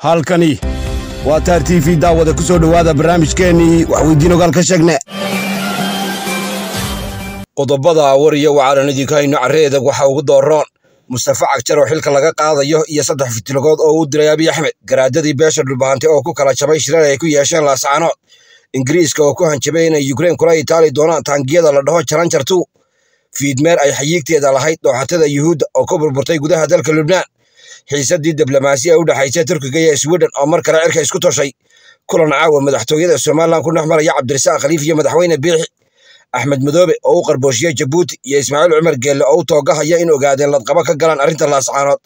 halkani waa taar t v daawada ku soo dhowaada barnaamijkeennii waxweydiin ogaal ka sheegne qodobada war iyo waxaanan idinka hayno carreedag waxaa ugu dooroon mustafa cagjar oo xilka laga qaadayo iyo saddex fitilagood oo uu diray abiy axmed garaadadii beesha dhulbahantay oo ku kala jabay shiraan ay ku yeesheen laascaanood ingiriiska oo ku hanjabay inay ukrein kula itaali doonaan taangiyada la dhaho jaranjartu fiidmeer ay xayiigteeda lahayd dhooxatada yuhuudda oo ku burburtay gudaha dalka lubnaan xiisadii diblomaasiya u dhexaysa turkiga iyo sweden oo mar kale cirka isku toshay kulan caawa madaxtooyada somalilan ku dhex maraya cabdirasaaq khaliif iyo madaxweyne biixi axmed madoobe oo u qarbooshiye jabuuti iyo ismaaciil cumar geelle oo u toogahaya in ogaadeen ladqabo ka galaan arrinta laascaanood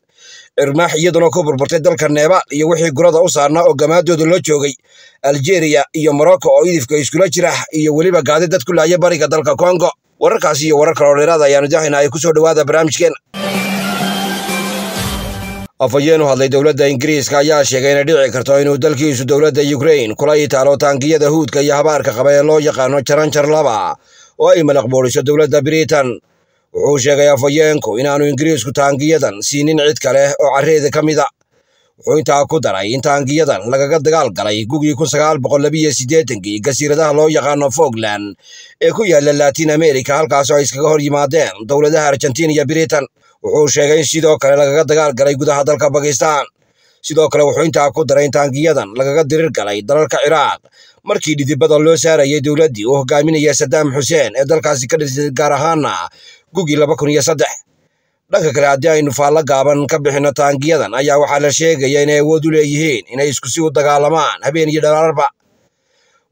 cirmaax iyaduna ku burburtay dalka neebaal iyo wixii gurada u saarnaa oo gamaadooda loo joogay aljeriya iyo morocco oo idifka iskula jira iyo weliba gaadi dad ku laaya bariga dalka kongo wararkaas iyo warar kale dheeraada ayaanu dahaynaa ay ku soo dhowaada barnaamijkeena afhayeen u hadlay dowladda ingiriiska ayaa sheegay inay dhici karto inuu dalkiisu dowladda yukrain kula itaalo taangiyada huudka iyo habaarka qaba ee loo yaqaano jaranjar laba oo ay malaqbooriso dowladda britain wuxuu sheegay afhayeenku inaanu ingiriisku taangiyadan siinin cid kale oo carreeda ka mid a wuxuu intaa ku daray in taangiyadan lagaga dagaal galay gugii kii gasiiradaha loo yaqaano fogland ee ku yaalla laatiin amerika halkaasoo ay iskaga hor yimaadeen dowladaha argentiin iyo britain wuxuu sheegay in sidoo kale lagaga dagaalgalay gudaha dalka bakistan sidoo kale wuxuu intaa ku daray in taangiyadan lagaga dirir galay dalalka ciraaq markii dhidibada loo saarayay dowladdii uu hogaaminaya sadaam xuseen ee dalkaasi ka dhisay gaar ahaana gugii laba kun iyo saddex dhanka kale haddii aynu faallo gaaban ka bixinno taangiyadan ayaa waxaa la sheegaya inay awood u leeyihiin inay isku si u dagaalamaan habeen iyo dhalaarba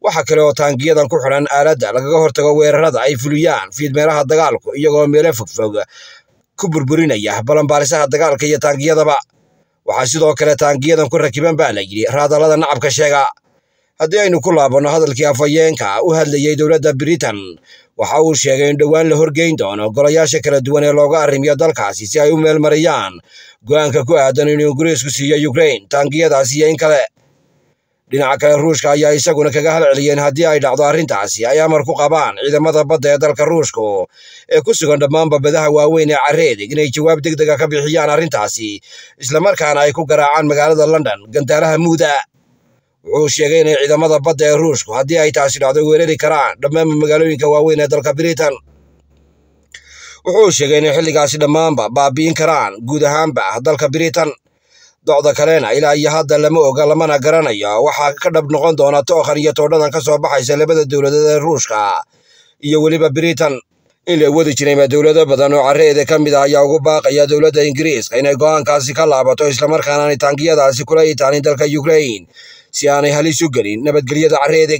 waxa kale oo taangiyadan ku xidhan aaladda lagaga hortago weerarada ay fuliyaan fiidmeelaha dagaalku iyagoo meelo fogfog ku burburinaya balanbaalisaha dagaalka iyo taangiyadaba waxaa sidoo kale taangiyadan ku rakiban baa la yidhi raadalada nacabka sheega haddii aynu ku laabanno hadalkii afhayeenka u hadlayey dowladda britain waxa uu sheegay in dhowaan la horgeyn doono golayaasha kala duwan ee looga arrimiyo dalkaasi si ay u meelmariyaan go'aanka ku aadan inuu ingiriisku siiyo yukrain taangiyadaas iyo in kale dhinaca kale ruushka ayaa isaguna kaga halceliyeen haddii ay dhacdo arrintaasi ay amar ku qabaan ciidamada badda ee dalka ruushku ee ku sugan dhammaanba badaha waaweyn ee careedig inay jawaab deg dega ka bixiyaan arrintaasi islamarkaana ay ku garaacaan magaalada london gantaaraha muuda wuxuu sheegay inay ciidamada badda ee ruushku haddii ay taasi dhacdo weerari karaan dhammaanba magaalooyinka waaweyn ee dalka britain wuxuu sheegay inay xilligaasi dhammaanba baabi'in karaan guud ahaanba dalka britain docda kalena ilaa iyo hadda lama oga lamana garanayo waxaa ka dhab noqon doona tookan iyo toodhadan ka soo baxaysa labada dowladeed ee ruushka iyo weliba britain in la wadi jirayma dowlado badan oo carreeda ka mid ah ayaa ugu baaqaya dowladda ingiriiska inay go'aankaasi ka laabato islamarkaan aanay taangiyadaasi kula itaanin dalka yukrain si aanay halis u gelin nabadgelyada carreeda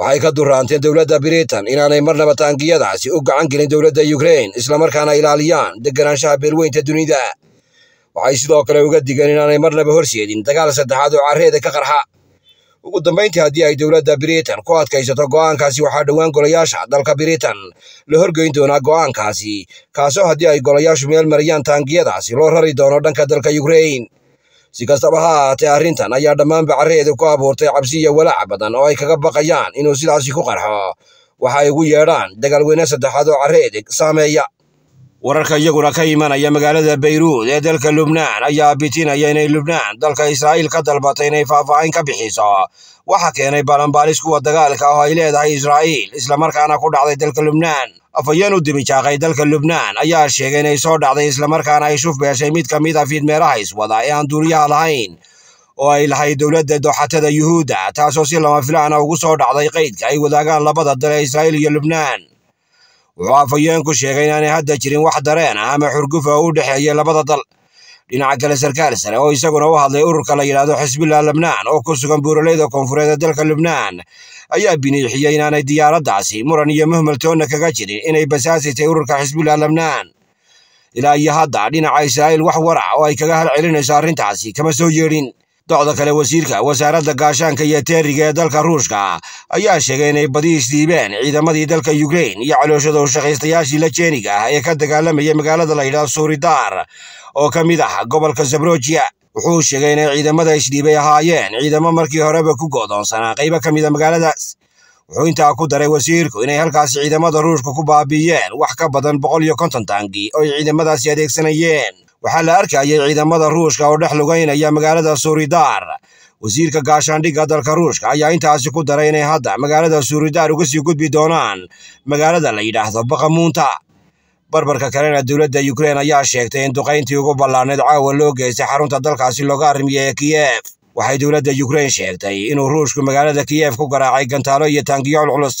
waxay ka duraanteen dowladda britain inaanay marnaba taangiyadaasi u gacan gelin dowladda yukrain islamarkaana ilaaliyaan deganaanshaha beelweynta dunida waxay sidoo kale uga digeen inaanay marnaba horseedin dagaal saddexaad oo carreeda ka qarxa ugu dambayntii haddii ay dowladda biritan ku adkaysato go'aankaasi waxaa dhowaan golayaasha dalka biritan la horgeyn doonaa go'aankaasi kaasoo haddii ay golayaashu meel mariyaan taangiyadaasi loo rari doono dhanka dalka yukrain si kastaba ha ahaatee arrintan ayaa dhammaanba carreedu ku abuurtay cabsi iyo walaac badan oo ay kaga baqayaan inuu sidaasi ku qarxo waxa ay ugu yeedhaan dagaalweyne saddexaad oo carreede saameeya wararka iyaguna ka imanaya magaalada bayruud ee dalka lubnaan ayaa bitinaya inay lubnaan dalka israa'iil ka dalbatay inay faahfaahin ka bixiso waxaa keenay balanbaalis kuwa dagaalka ah oo ay leedahay israa'iil islamarkaana ku dhacday dalka lubnaan afhayeen u dimijaaqay dalka lubnaan ayaa sheegay inay soo dhacday islamarkaana ay shuf beeshay mid ka mid a ah fiidmeeraha iswada ee aan duuriyaha lahayn oo ay lahayd dowladda dooxatada yuhuudda taasoo si lama filaana ah ugu soo dhacday qaydka ay wadaagaan labada dal ee israa'iil iyo lubnaan wuxuu afhayeenku sheegay inaanay hadda jirin wax dareen ah ama xurguf oo u dhexeeya labada dal dhinaca kale sarkaal sare oo isaguna u hadlay ururka la yidhaahdo xisbullah lebnaan oo ku sugan buuraleyda koonfureed ee dalka lubnaan ayaa biniixiyey inaanay diyaaraddaasi muran iyo muhmaltoonna kaga jirin inay basaasitay ururka xisbullah lebnaan ilaa iyo hadda dhinaca israa'iil wax warac ah oo ay kaga halcelinayso arrintaasi kama soo yeedhin docda kale wasiirka wasaaradda gaashaanka iyo teeriga ee dalka ruushka ayaa sheegay inay badi isdiibeen ciidamadii dalka yukrain iyo calooshada ushaqaystayaashii la jeeniga ah ee ka dagaalamaya magaalada la layidhaah suuridaar oo ka mid ah gobolka zabrojiya wuxuu sheegay inay ciidamada isdhiibay ahaayeen ciidamo markii horeba ku go'doonsanaa qaybo ka mid mida ah magaaladaas wuxuu intaa ku daray wasiirku inay halkaasi ciidamada ruushka ku baabi'iyeen wax ka badan boqol iyo konton taangi oo ay ciidamadaasi adeegsanayeen waxaa la arkayay ciidamada ruushka oo dhex lugaynaya magaalada suuridaar wasiirka gaashaandhigga dalka ruushka ayaa intaasi ku daray inay hadda magaalada suuridaar uga sii gudbi doonaan magaalada la yidhaahdo baqamuunta barbarka kalena dowladda yukrein ayaa sheegtay in duqayntii ugu ballaanayd caawa loo geystay xarunta dalkaasi looga arrimiye ee kiyef waxay dowladda yukrein sheegtay inuu ruushku magaalada kiyef ku garaacay gantaalo iyo taangiyo culculus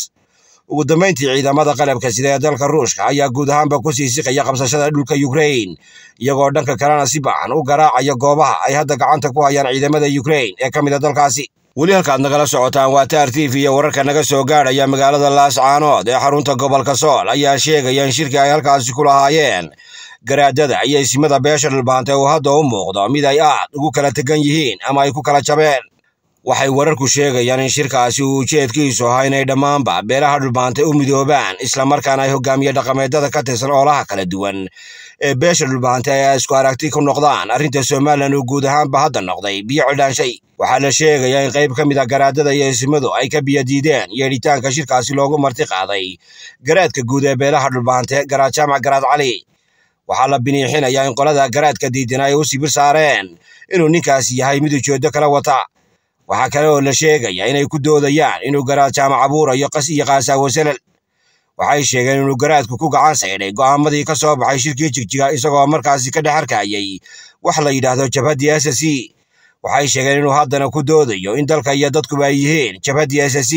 ugu dambeyntii ciidamada qalabka sida ee dalka ruushka ayaa guud ahaanba ku sii siqaya qabsashada dhulka ukrain iyagoo dhanka kalena si baahan u garaacaya goobaha ay hadda gacanta ku hayaan ciidamada ukrain ee ka mid a ah dalkaasi weli halkaad nagala socotaan waa taar tv iyo wararka naga soo gaadhaya magaalada laascaanood ee xarunta gobolka sool ayaa sheegaya in shirka ay halkaasi ku lahaayeen garaadada iyo ismada beesha dhulbaantay uu hadda u muuqdo mid ay aad ugu kala tegan yihiin ama ay ku kala jabeen waxay wararku sheegayaan in shirkaasi uu ujeedkiisu ahaa inay dhammaanba beelaha dhulbaantay u midoobaan islamarkaana ay hogaamiye dhaqameedada ka tirsan oolaha kala duwan e, ee beesha dhulbaantay ayaa isku aragti ku noqdaan arrinta somalilan uu guud ahaanba hadda noqday biyo cidhaanshay waxaa la sheegayaa in qayb ka mid a ah garaadada iyo ismadu ay ka biyadiideen yeedhitaanka shirkaasi loogu marti qaaday garaadka guud ee beelaha dhulbaante garaad jaamac garaad cali waxaa la biniixinayaa in qolada garaadka diidana ay u sibir saareen inuu ninkaasi yahay mid ujeedo kala wata waxaa kale oo la sheegayaa inay ku doodayaan inuu garaad jaamac abuura iyo kaasaawo salal waxay sheegeen inuu garaadku ku gacan saydhay go'aamadii ka soo baxay shirkii jigjiga isagoo markaasi ka dhex arkayay wax la yidhaahdo jabhaddii s s waxay sheegeen inuu haddana ku doodayo in dalka iyo dadkuba ay yihiin jabhaddii s s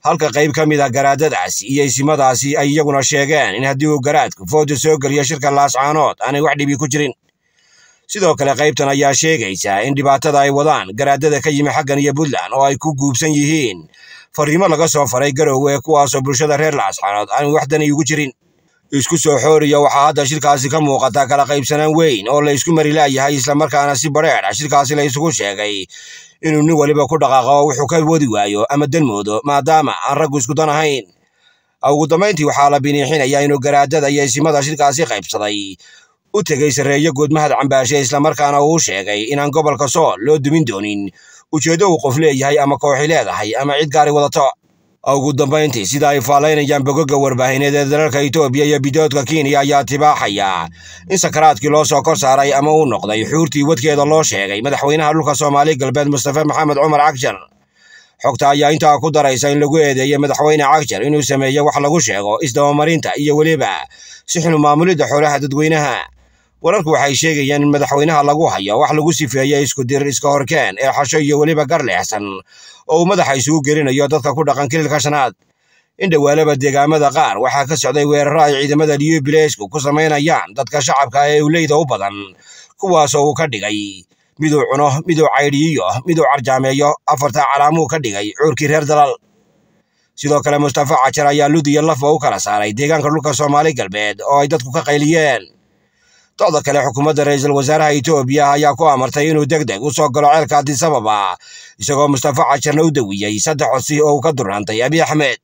halka qayb ka mid a ah garaadadaasi iyo isimadaasi ay iyaguna sheegeen in haddii uu garaadku fooda soo geliyo shirka laascaanood aanay wax dhibi ku jirin sidoo kale qaybtan ayaa sheegaysa in dhibaatada ay wadaan garaadada ka yimi xaggan iyo puntland oo ay ku guubsan yihiin fariimo laga soo faray garow ee kuwaasoo bulshada reer laascaanood aan waxdani ugu jirin isku soo xooriya waxaa hadda shirkaasi ka muuqata kala qaybsanaan weyn oo laysku isku mari laayahay islamarkaana si bareer ah shirkaasi la isugu sheegay inuu nin weliba ku dhaqaaqo wuxuu ka wadi waayo ama danmoodo maadaama aan raggu isku dan ahayn ugu dambayntii waxaa la biniixinayaa inuu garaadada iyo isimada shirkaasi qaybsaday u tegey sarreeyo guudmahad cambaashe islamarkaana uu sheegay inaan gobolka sool loo dumin doonin ujeeddo uu qof leeyahay ama kooxi leedahay ama cid gaari wadato ugu dambayntii sida ay faalaynayaan bogoga warbaahineed ee dalalka itoobiya iyo bidoodka kenya ayaa tibaaxaya in sakaraadkii loo soo kor saaray ama uu noqday xuurtii wadkeeda loo sheegay madaxweynaha dhulka soomaali galbeed mustafe maxamed cumar cagjar xogta ayaa intaa ku daraysa in lagu eedeeyay madaxweyne cagjar inuu sameeyey wax lagu sheego isdabamarinta iyo weliba si xun maamulidda xoolaha dadweynaha wararku waxay sheegayaan in madaxweynaha lagu hayo wax lagu sifeeya iskudir iska horkeen ee xasho iyo weliba garleexsan oo uu madaxa isugu gelinayo dadka ku dhaqan kililka shanaad in dhowaalaba deegaamada qaar waxaa ka socday weeraro ay ciidamada liubileesku ku samaynayaan dadka shacabka ee uleyda u badan kuwaasoo uu ka dhigay miduu cuno miduu caydhiyiyo miduu carjaameeyo afarta calaamuu ka dhigay cuurkii reer dalal sidoo kale mustafa cajar ayaa lud iyo lafba u kala saaray deegaanka dhulka soomaali galbeed oo ay dadku ka qayliyeen dooda kale xukuumadda ra'iisul wasaaraha itoobiya ayaa ku amartay inuu deg deg u soo galo ceelka adisabab ah isagoo mustafa cajarna u dawiyey saddex codsi oo uu ka durnaantay abiy axmed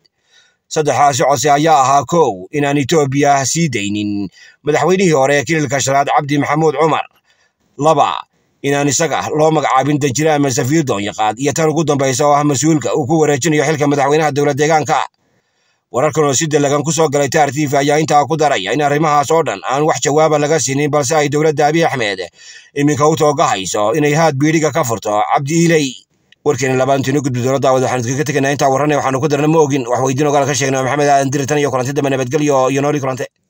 saddexaasi codsi ayaa ahaa kow inaan itoobiya sii daynin madaxweynihii hore ee kililka shanaad cabdi maxamuud cumar laba inaan isaga loo magacaabin dejire ama safiir doonyaqaad iyo tan ugu dambaysa oo ah mas-uulka uu ku wareejinayo xilka madaxweynaha dowlad deegaanka wararkan oo si dalagan ku soo galay taartiif ayaa intaa ku daraya in arrimahaas oo dhan aan wax jawaaba laga siinin balse ay dowladda abiy axmed iminka u toogahayso inay haad biidhiga ka furto cabdi iiley warkeena labaantinu gudbi dowladdaawad waxaan ka tegana intaa warrana waxaanu ku darna ma ogin wax weydiin ogaal ka sheegnay maxamed aadan diritan iyo kulanti dambe nabadgelyo iyo nooli kulante